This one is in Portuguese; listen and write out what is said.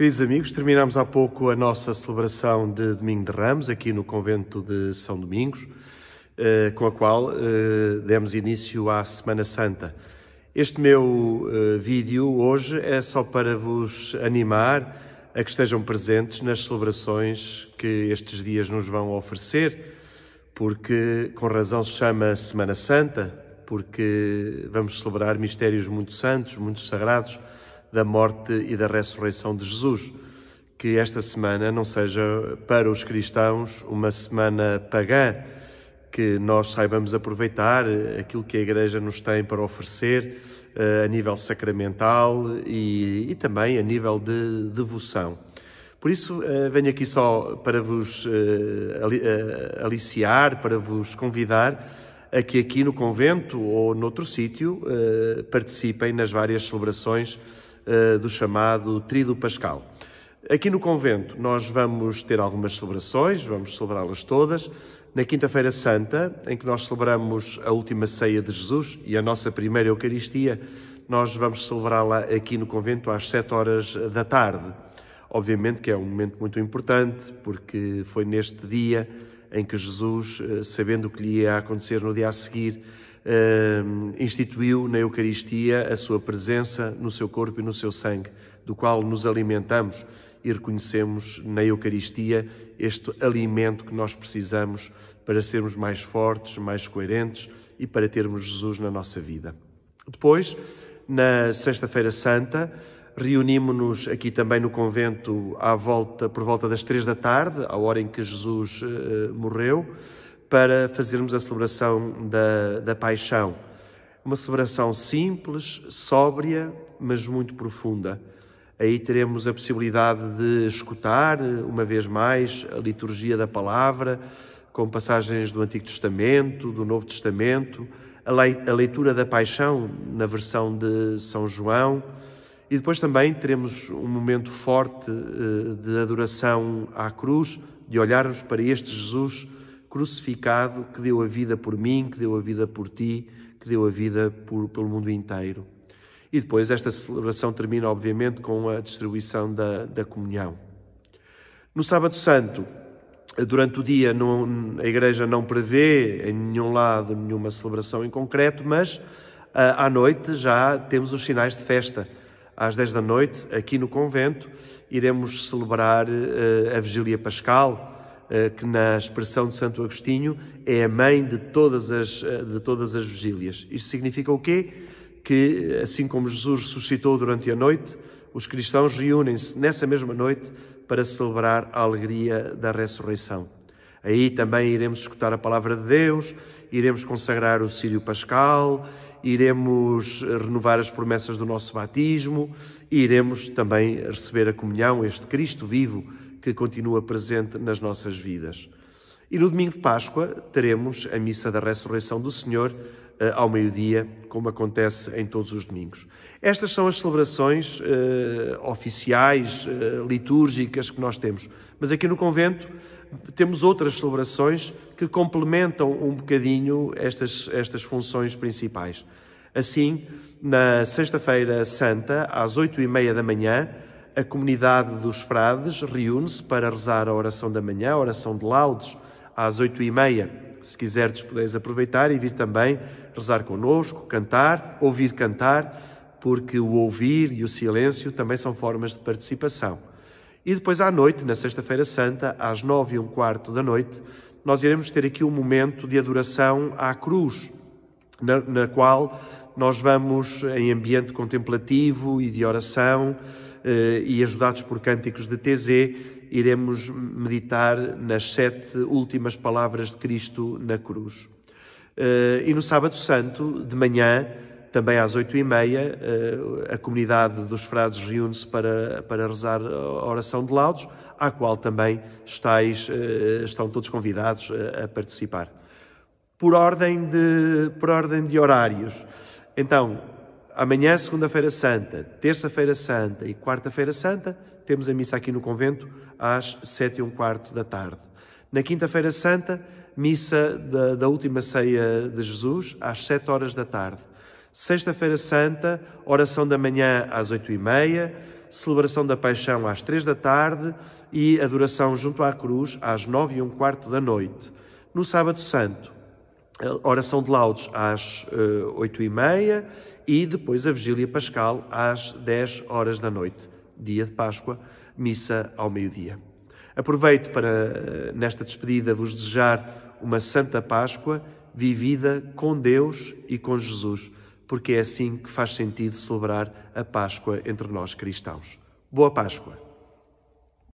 Queridos amigos, terminamos há pouco a nossa celebração de Domingo de Ramos, aqui no convento de São Domingos, eh, com a qual eh, demos início à Semana Santa. Este meu eh, vídeo hoje é só para vos animar a que estejam presentes nas celebrações que estes dias nos vão oferecer, porque com razão se chama Semana Santa, porque vamos celebrar mistérios muito santos, muito sagrados da morte e da ressurreição de Jesus. Que esta semana não seja para os cristãos uma semana pagã, que nós saibamos aproveitar aquilo que a Igreja nos tem para oferecer eh, a nível sacramental e, e também a nível de devoção. Por isso, eh, venho aqui só para vos eh, aliciar, para vos convidar a que aqui no convento ou noutro sítio participem nas várias celebrações eh, do chamado Trido Pascal. Aqui no convento nós vamos ter algumas celebrações, vamos celebrá-las todas. Na Quinta-feira Santa, em que nós celebramos a última ceia de Jesus e a nossa primeira Eucaristia, nós vamos celebrá-la aqui no convento às sete horas da tarde. Obviamente que é um momento muito importante, porque foi neste dia em que Jesus, eh, sabendo o que lhe ia acontecer no dia a seguir, Ehm, instituiu na Eucaristia a sua presença no seu corpo e no seu sangue, do qual nos alimentamos e reconhecemos na Eucaristia este alimento que nós precisamos para sermos mais fortes, mais coerentes e para termos Jesus na nossa vida. Depois, na Sexta-feira Santa, reunimos-nos aqui também no convento à volta, por volta das três da tarde, à hora em que Jesus eh, morreu para fazermos a celebração da, da paixão. Uma celebração simples, sóbria, mas muito profunda. Aí teremos a possibilidade de escutar, uma vez mais, a liturgia da palavra, com passagens do Antigo Testamento, do Novo Testamento, a leitura da paixão na versão de São João. E depois também teremos um momento forte eh, de adoração à cruz, de olharmos para este Jesus crucificado, que deu a vida por mim, que deu a vida por ti, que deu a vida por, pelo mundo inteiro. E depois esta celebração termina, obviamente, com a distribuição da, da comunhão. No Sábado Santo, durante o dia, não, a Igreja não prevê em nenhum lado nenhuma celebração em concreto, mas ah, à noite já temos os sinais de festa. Às 10 da noite, aqui no convento, iremos celebrar ah, a Vigília Pascal, eh, que na expressão de Santo Agostinho é a mãe de todas as, eh, de todas as vigílias. Isto significa o quê? Que eh, assim como Jesus ressuscitou durante a noite, os cristãos reúnem-se nessa mesma noite para celebrar a alegria da ressurreição. Aí também iremos escutar a palavra de Deus, iremos consagrar o Sírio Pascal, iremos renovar as promessas do nosso batismo e iremos também receber a comunhão, este Cristo vivo que continua presente nas nossas vidas. E no domingo de Páscoa teremos a missa da ressurreição do Senhor eh, ao meio-dia, como acontece em todos os domingos. Estas são as celebrações eh, oficiais, eh, litúrgicas que nós temos. Mas aqui no convento temos outras celebrações que complementam um bocadinho estas, estas funções principais. Assim, na Sexta-feira Santa, às oito e meia da manhã, a comunidade dos frades reúne-se para rezar a oração da manhã, a oração de laudes, às oito e meia. Se quiserdes, podeis aproveitar e vir também rezar connosco, cantar, ouvir cantar, porque o ouvir e o silêncio também são formas de participação. E depois à noite, na Sexta-feira Santa, às nove e um quarto da noite, nós iremos ter aqui um momento de adoração à cruz, na, na qual nós vamos, em ambiente contemplativo e de oração, eh, e ajudados por cânticos de TZ, iremos meditar nas sete últimas palavras de Cristo na cruz. Eh, e no Sábado Santo, de manhã, também às oito e meia, eh, a comunidade dos frades reúne-se para, para rezar a oração de laudos, à qual também estáis, estão todos convidados a participar. Por ordem de, por ordem de horários. Então, Amanhã, segunda-feira santa, terça-feira santa e quarta-feira santa, temos a missa aqui no convento às sete e um quarto da tarde. Na quinta-feira santa, missa da, da, última ceia de Jesus às sete horas da tarde. Sexta-feira santa, oração da manhã às oito e meia, celebração da paixão às três da tarde e adoração junto à cruz às nove e um quarto da noite. No sábado santo, oração de laudos às eh, oito e meia e depois a vigília pascal às dez horas da noite, dia de Páscoa, missa ao meio-dia. Aproveito para, eh, nesta despedida, vos desejar uma Santa Páscoa vivida com Deus e com Jesus, porque é assim que faz sentido celebrar a Páscoa entre nós cristãos. Boa Páscoa!